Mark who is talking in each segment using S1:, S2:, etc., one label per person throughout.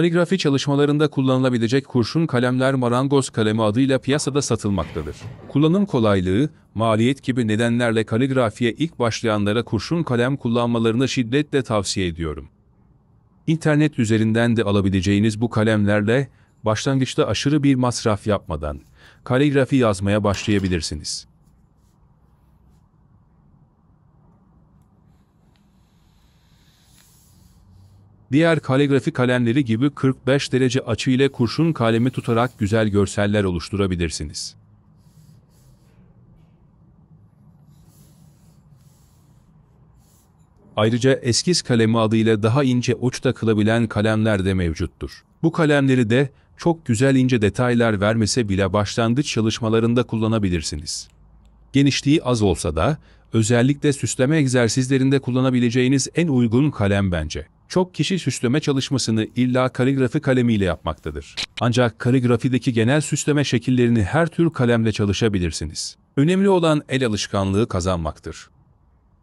S1: Kaligrafi çalışmalarında kullanılabilecek kurşun kalemler marangoz kalemi adıyla piyasada satılmaktadır. Kullanım kolaylığı, maliyet gibi nedenlerle kaligrafiye ilk başlayanlara kurşun kalem kullanmalarını şiddetle tavsiye ediyorum. İnternet üzerinden de alabileceğiniz bu kalemlerle başlangıçta aşırı bir masraf yapmadan kaligrafi yazmaya başlayabilirsiniz. diğer kaligrafi kalemleri gibi 45 derece açı ile kurşun kalemi tutarak güzel görseller oluşturabilirsiniz. Ayrıca eskiz kalemi adıyla daha ince uç takılabilen kalemler de mevcuttur. Bu kalemleri de çok güzel ince detaylar vermese bile başlangıç çalışmalarında kullanabilirsiniz. Genişliği az olsa da özellikle süsleme egzersizlerinde kullanabileceğiniz en uygun kalem bence çok kişi süsleme çalışmasını illa kaligrafi kalemiyle yapmaktadır. Ancak kaligrafideki genel süsleme şekillerini her tür kalemle çalışabilirsiniz. Önemli olan el alışkanlığı kazanmaktır.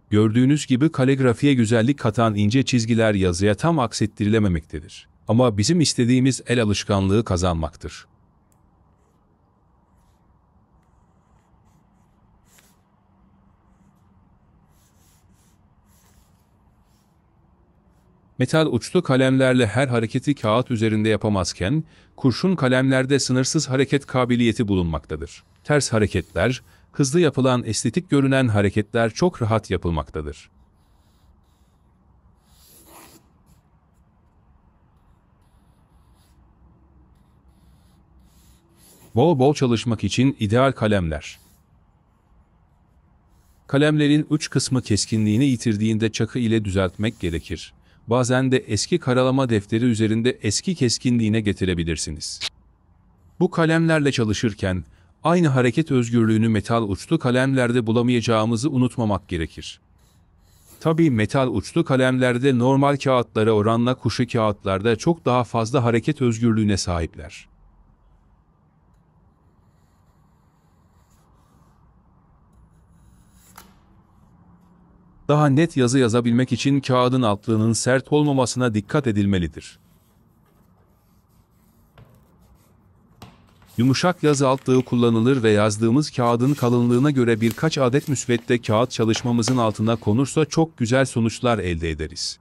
S1: Gördüğünüz gibi kaligrafiye güzellik katan ince çizgiler yazıya tam aksettirilememektedir. Ama bizim istediğimiz el alışkanlığı kazanmaktır. Metal uçlu kalemlerle her hareketi kağıt üzerinde yapamazken, kurşun kalemlerde sınırsız hareket kabiliyeti bulunmaktadır. Ters hareketler, hızlı yapılan estetik görünen hareketler çok rahat yapılmaktadır. Bol bol çalışmak için ideal kalemler. Kalemlerin uç kısmı keskinliğini yitirdiğinde çakı ile düzeltmek gerekir bazen de eski karalama defteri üzerinde eski keskinliğine getirebilirsiniz. Bu kalemlerle çalışırken, aynı hareket özgürlüğünü metal uçlu kalemlerde bulamayacağımızı unutmamak gerekir. Tabii metal uçlu kalemlerde normal kağıtlara oranla kuşu kağıtlarda çok daha fazla hareket özgürlüğüne sahipler. daha net yazı yazabilmek için kağıdın altlığının sert olmamasına dikkat edilmelidir. Yumuşak yazı altlığı kullanılır ve yazdığımız kağıdın kalınlığına göre birkaç adet müsvedde kağıt çalışmamızın altına konursa çok güzel sonuçlar elde ederiz.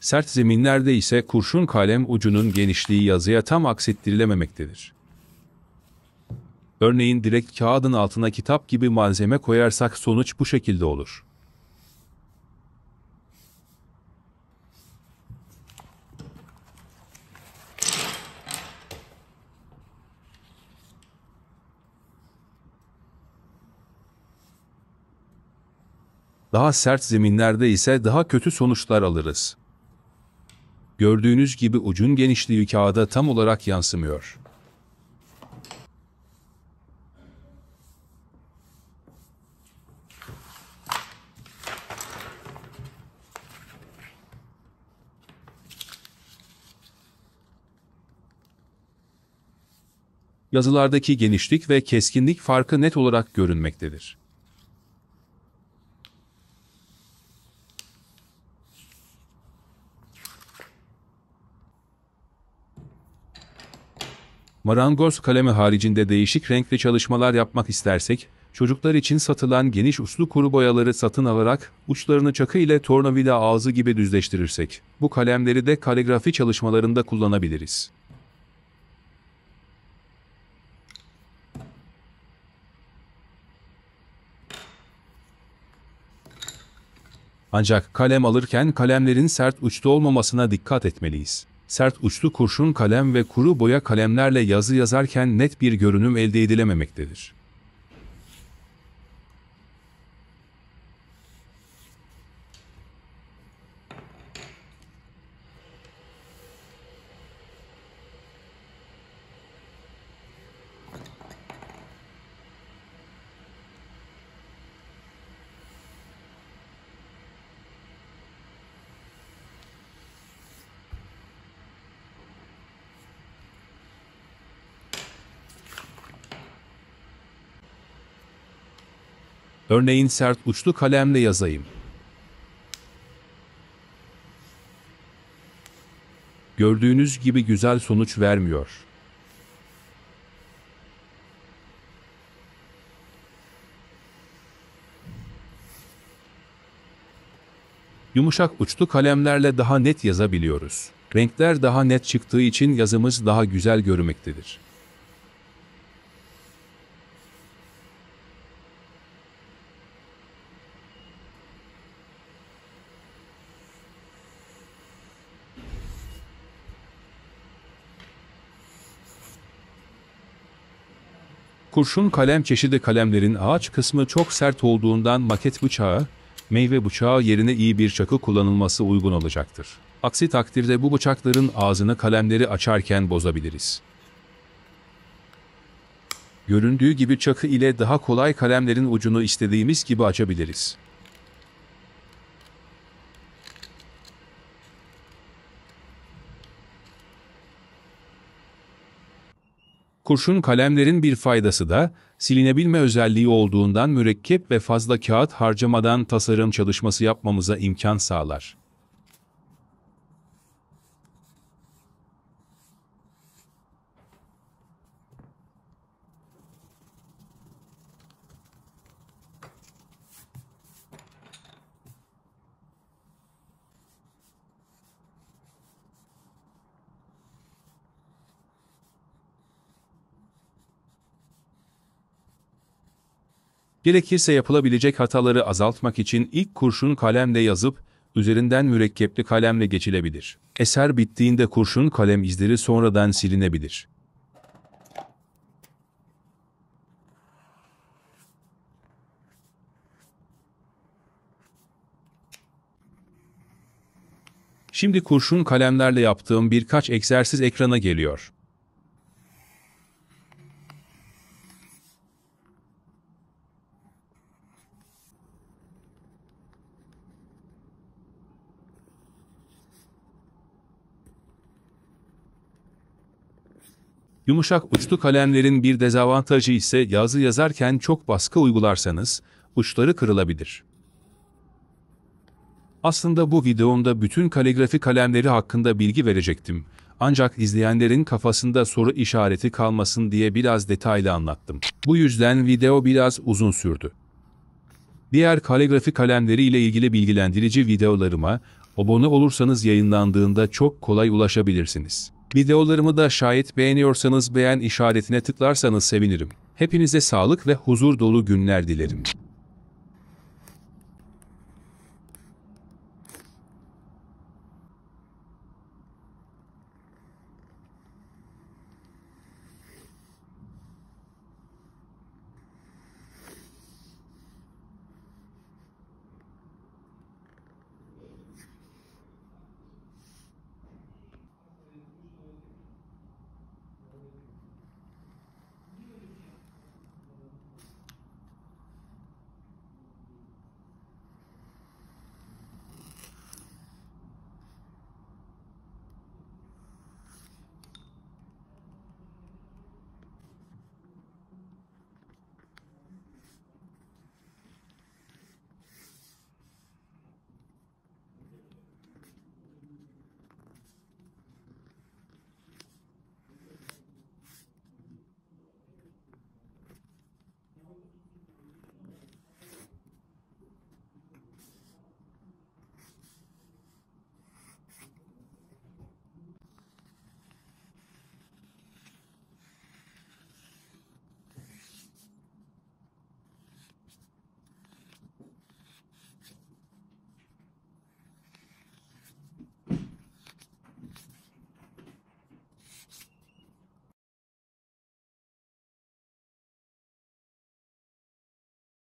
S1: Sert zeminlerde ise kurşun kalem ucunun genişliği yazıya tam aksettirilememektedir. Örneğin direkt kağıdın altına kitap gibi malzeme koyarsak sonuç bu şekilde olur. Daha sert zeminlerde ise daha kötü sonuçlar alırız gördüğünüz gibi ucun genişliği kağıda tam olarak yansımıyor. Yazılardaki genişlik ve keskinlik farkı net olarak görünmektedir. Marangoz kalemi haricinde değişik renkli çalışmalar yapmak istersek, çocuklar için satılan geniş uslu kuru boyaları satın alarak uçlarını çakı ile tornavida ağzı gibi düzleştirirsek, bu kalemleri de kaligrafi çalışmalarında kullanabiliriz. Ancak kalem alırken kalemlerin sert uçta olmamasına dikkat etmeliyiz sert uçlu kurşun kalem ve kuru boya kalemlerle yazı yazarken net bir görünüm elde edilememektedir. Örneğin sert uçlu kalemle yazayım. Gördüğünüz gibi güzel sonuç vermiyor. Yumuşak uçlu kalemlerle daha net yazabiliyoruz. Renkler daha net çıktığı için yazımız daha güzel görünmektedir. Kurşun kalem çeşidi kalemlerin ağaç kısmı çok sert olduğundan maket bıçağı, meyve bıçağı yerine iyi bir çakı kullanılması uygun olacaktır. Aksi takdirde bu bıçakların ağzını kalemleri açarken bozabiliriz. Göründüğü gibi çakı ile daha kolay kalemlerin ucunu istediğimiz gibi açabiliriz. Kurşun kalemlerin bir faydası da silinebilme özelliği olduğundan mürekkep ve fazla kağıt harcamadan tasarım çalışması yapmamıza imkan sağlar. Gerekirse yapılabilecek hataları azaltmak için ilk kurşun kalemle yazıp, üzerinden mürekkepli kalemle geçilebilir. Eser bittiğinde kurşun kalem izleri sonradan silinebilir. Şimdi kurşun kalemlerle yaptığım birkaç egzersiz ekrana geliyor. Yumuşak uçlu kalemlerin bir dezavantajı ise yazı yazarken çok baskı uygularsanız uçları kırılabilir. Aslında bu videomda bütün kaligrafi kalemleri hakkında bilgi verecektim. Ancak izleyenlerin kafasında soru işareti kalmasın diye biraz detaylı anlattım. Bu yüzden video biraz uzun sürdü. Diğer kaligrafi kalemleri ile ilgili bilgilendirici videolarıma abone olursanız yayınlandığında çok kolay ulaşabilirsiniz. Videolarımı da şayet beğeniyorsanız beğen işaretine tıklarsanız sevinirim. Hepinize sağlık ve huzur dolu günler dilerim.